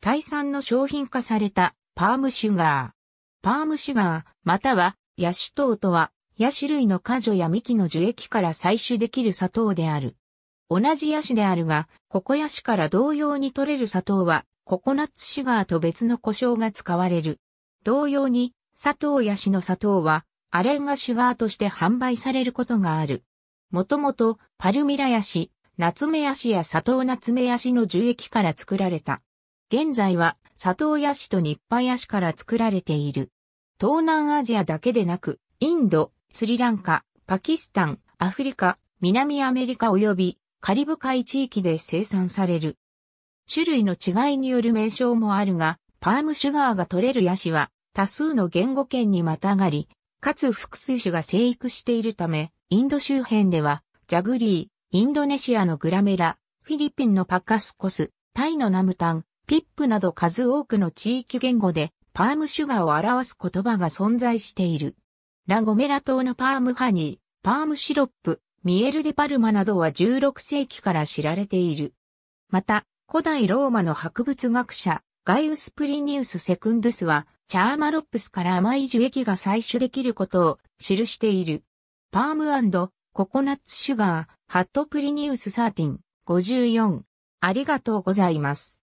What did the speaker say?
タイ産の商品化されたパームシュガー。パームシュガー、またはヤシ糖とは、ヤシ類の果樹や幹の樹液から採取できる砂糖である。同じヤシであるが、ココヤシから同様に取れる砂糖は、ココナッツシュガーと別の胡椒が使われる。同様に、砂糖ヤシの砂糖は、アレンガシュガーとして販売されることがある。もともと、パルミラヤシ、ナツメヤシや砂糖ナツメヤシの樹液から作られた。現在は里親市と日配ヤ市から作られている。東南アジアだけでなく、インド、スリランカ、パキスタン、アフリカ、南アメリカ及びカリブ海地域で生産される。種類の違いによる名称もあるが、パームシュガーが取れるヤシは多数の言語圏にまたがり、かつ複数種が生育しているため、インド周辺では、ジャグリー、インドネシアのグラメラ、フィリピンのパカスコス、タイのナムタン、ピップなど数多くの地域言語でパームシュガーを表す言葉が存在している。ラゴメラ島のパームハニー、パームシロップ、ミエルデパルマなどは16世紀から知られている。また、古代ローマの博物学者、ガイウス・プリニウス・セクンドゥスは、チャーマロップスから甘い樹液が採取できることを記している。パームココナッツシュガー、ハットプリニウス13、54。ありがとうございます。